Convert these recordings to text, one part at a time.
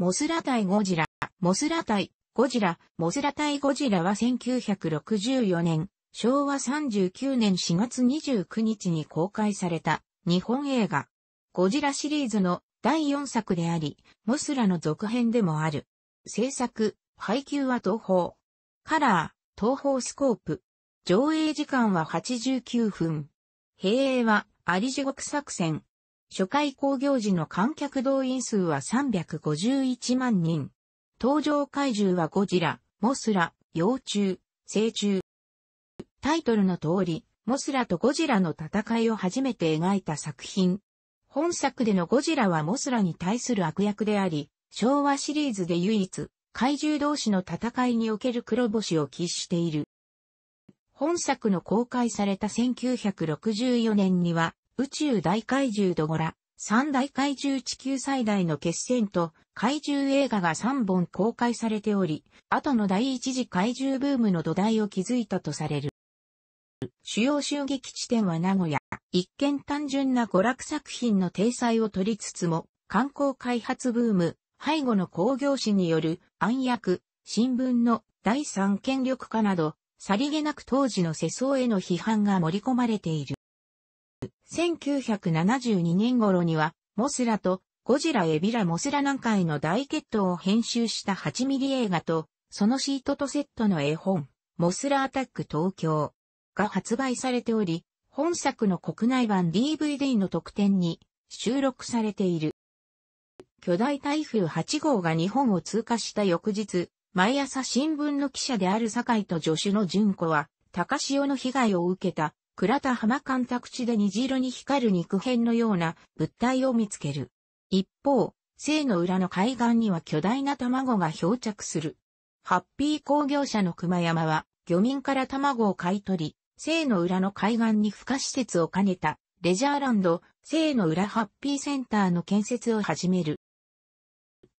モスラ対ゴジラ、モスラ対ゴジラ、モスラ対ゴジラは1964年、昭和39年4月29日に公開された日本映画、ゴジラシリーズの第4作であり、モスラの続編でもある。制作、配給は東方。カラー、東方スコープ。上映時間は89分。平映は、アリ地獄作戦、初回興行時の観客動員数は351万人。登場怪獣はゴジラ、モスラ、幼虫、成虫。タイトルの通り、モスラとゴジラの戦いを初めて描いた作品。本作でのゴジラはモスラに対する悪役であり、昭和シリーズで唯一、怪獣同士の戦いにおける黒星を喫している。本作の公開された1964年には、宇宙大怪獣ドゴラ、三大怪獣地球最大の決戦と怪獣映画が3本公開されており、後の第一次怪獣ブームの土台を築いたとされる。主要襲撃地点は名古屋。一見単純な娯楽作品の体裁を取りつつも、観光開発ブーム、背後の工業史による暗躍、新聞の第三権力化など、さりげなく当時の世相への批判が盛り込まれている。1972年頃には、モスラとゴジラエビラモスラ南海の大決闘を編集した8ミリ映画と、そのシートとセットの絵本、モスラアタック東京が発売されており、本作の国内版 DVD の特典に収録されている。巨大台風8号が日本を通過した翌日、毎朝新聞の記者である坂井と助手の純子は、高潮の被害を受けた倉田浜間宅地で虹色に光る肉片のような物体を見つける。一方、生の裏の海岸には巨大な卵が漂着する。ハッピー工業者の熊山は、漁民から卵を買い取り、生の裏の海岸に孵化施設を兼ねた、レジャーランド、生の裏ハッピーセンターの建設を始める。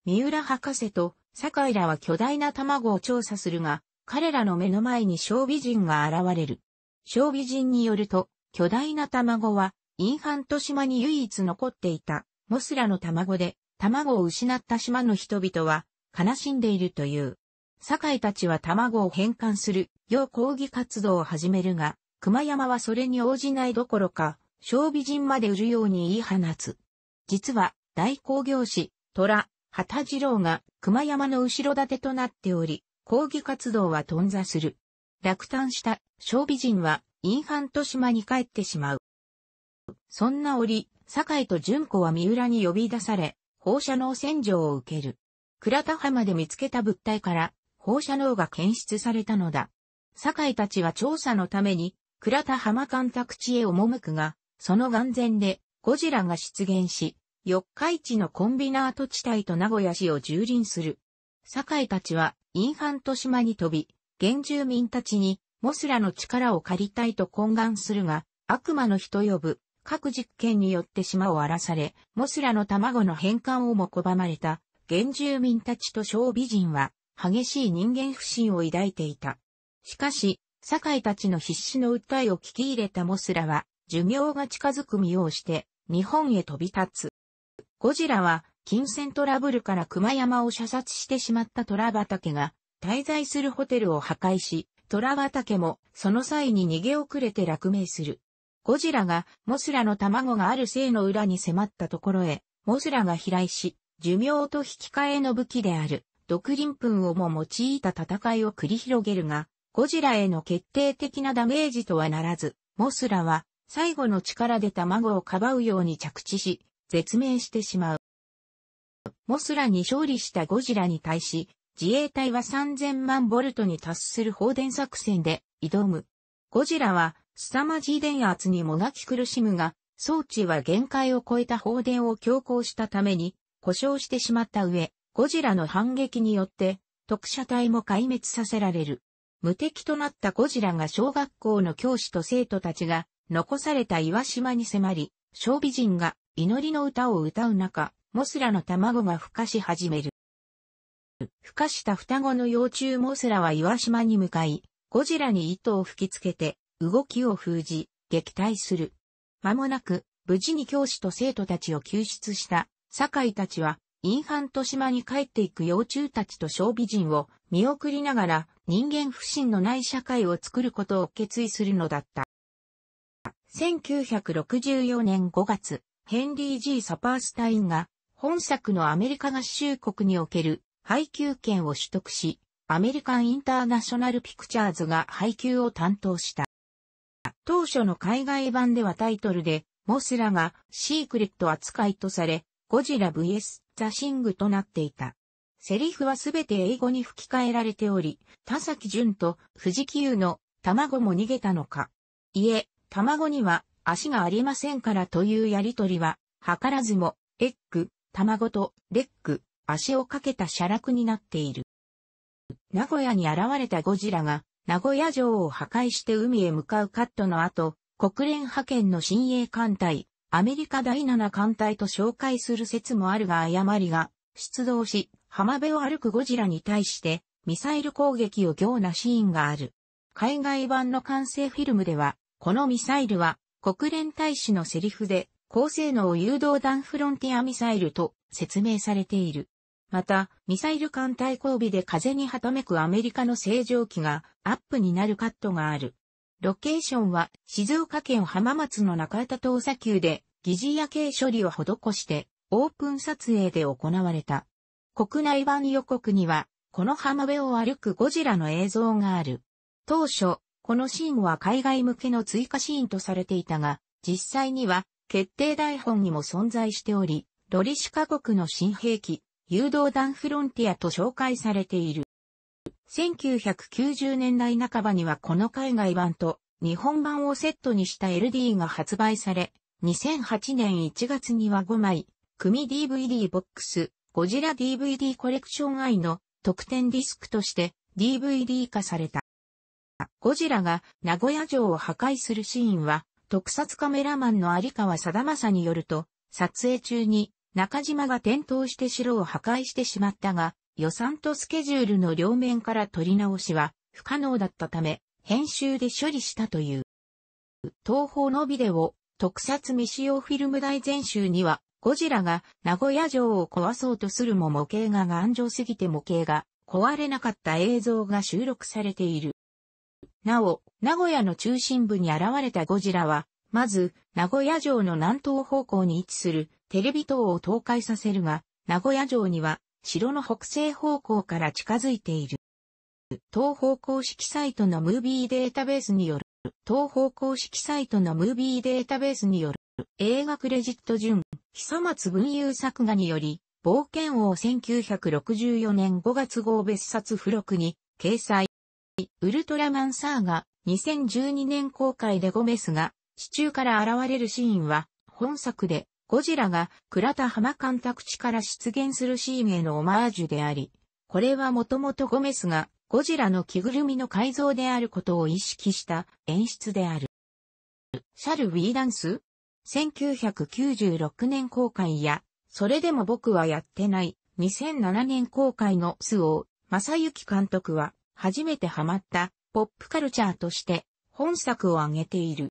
三浦博士と、酒井らは巨大な卵を調査するが、彼らの目の前に小美人が現れる。小美人によると、巨大な卵は、インハント島に唯一残っていた、モスラの卵で、卵を失った島の人々は、悲しんでいるという。堺たちは卵を返還する、要抗議活動を始めるが、熊山はそれに応じないどころか、小美人まで売るように言い放つ。実は、大工業士、虎、畑次郎が熊山の後ろ盾となっており、抗議活動は頓挫する。落胆した小美人はインハント島に帰ってしまう。そんな折、堺井と純子は三浦に呼び出され、放射能洗浄を受ける。倉田浜で見つけた物体から放射能が検出されたのだ。堺井たちは調査のために倉田浜干拓地へ赴くが、その眼前でゴジラが出現し、四日市のコンビナート地帯と名古屋市を蹂躙する。酒井たちはインハント島に飛び、原住民たちにモスラの力を借りたいと懇願するが、悪魔の人呼ぶ、各実験によって島を荒らされ、モスラの卵の返還をも拒まれた、原住民たちと小美人は、激しい人間不信を抱いていた。しかし、堺たちの必死の訴えを聞き入れたモスラは、寿命が近づく身をして、日本へ飛び立つ。ゴジラは、金銭トラブルから熊山を射殺してしまった虎畑が、滞在するホテルを破壊し、虎畑もその際に逃げ遅れて落命する。ゴジラがモスラの卵がある性の裏に迫ったところへ、モスラが飛来し、寿命と引き換えの武器である、毒鱗粉をも用いた戦いを繰り広げるが、ゴジラへの決定的なダメージとはならず、モスラは最後の力で卵をかばうように着地し、絶命してしまう。モスラに勝利したゴジラに対し、自衛隊は3000万ボルトに達する放電作戦で挑む。ゴジラは凄まじい電圧にもがき苦しむが、装置は限界を超えた放電を強行したために故障してしまった上、ゴジラの反撃によって特射隊も壊滅させられる。無敵となったゴジラが小学校の教師と生徒たちが残された岩島に迫り、小美人が祈りの歌を歌う中、モスラの卵が孵化し始める。孵化した双子の幼虫モスラは岩島に向かい、ゴジラに糸を吹きつけて、動きを封じ、撃退する。間もなく、無事に教師と生徒たちを救出した、酒井たちは、インハント島に帰っていく幼虫たちと小美人を見送りながら、人間不信のない社会を作ることを決意するのだった。1964年5月、ヘンリー・ G・ サパースタインが、本作のアメリカ合衆国における配給権を取得し、アメリカン・インターナショナル・ピクチャーズが配給を担当した。当初の海外版ではタイトルで、モスラがシークレット扱いとされ、ゴジラ vs ザ・シングとなっていた。セリフはすべて英語に吹き替えられており、田崎淳と藤木優の卵も逃げたのか。いえ、卵には足がありませんからというやりとりは、図らずも、エッグ、卵とレッグ、足をかけた写楽になっている。名古屋に現れたゴジラが、名古屋城を破壊して海へ向かうカットの後、国連派遣の新鋭艦隊、アメリカ第7艦隊と紹介する説もあるが誤りが出動し、浜辺を歩くゴジラに対してミサイル攻撃を行なシーンがある。海外版の完成フィルムでは、このミサイルは国連大使のセリフで高性能誘導弾フロンティアミサイルと説明されている。また、ミサイル艦対交尾で風にはためくアメリカの正常機がアップになるカットがある。ロケーションは静岡県浜松の中田東砂丘で疑似夜景処理を施してオープン撮影で行われた。国内版予告にはこの浜辺を歩くゴジラの映像がある。当初、このシーンは海外向けの追加シーンとされていたが、実際には決定台本にも存在しており、ロリシカ国の新兵器、誘導弾フロンティアと紹介されている。1990年代半ばにはこの海外版と日本版をセットにした LD が発売され、2008年1月には5枚、組 DVD ボックス、ゴジラ DVD コレクション愛の特典ディスクとして DVD 化された。ゴジラが名古屋城を破壊するシーンは、特撮カメラマンの有川貞正によると、撮影中に中島が転倒して城を破壊してしまったが、予算とスケジュールの両面から取り直しは不可能だったため、編集で処理したという。東方のビデオ、特撮未使用フィルム大全集には、ゴジラが名古屋城を壊そうとするも模型が頑丈すぎて模型が壊れなかった映像が収録されている。なお、名古屋の中心部に現れたゴジラは、まず、名古屋城の南東方向に位置するテレビ塔を倒壊させるが、名古屋城には城の北西方向から近づいている。東方公式サイトのムービーデータベースによる、東方公式サイトのムービーデータベースによる、映画クレジット順、久松文雄作画により、冒険王1964年5月号別冊付録に掲載。ウルトラマンサーが2012年公開でゴメスが地中から現れるシーンは本作でゴジラが倉田浜監督地から出現するシーンへのオマージュであり、これはもともとゴメスがゴジラの着ぐるみの改造であることを意識した演出である。シャル・ウィーダンス ?1996 年公開や、それでも僕はやってない2007年公開のスオー、正幸監督は初めてハマったポップカルチャーとして本作を挙げている。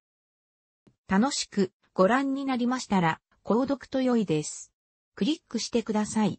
楽しくご覧になりましたら、購読と良いです。クリックしてください。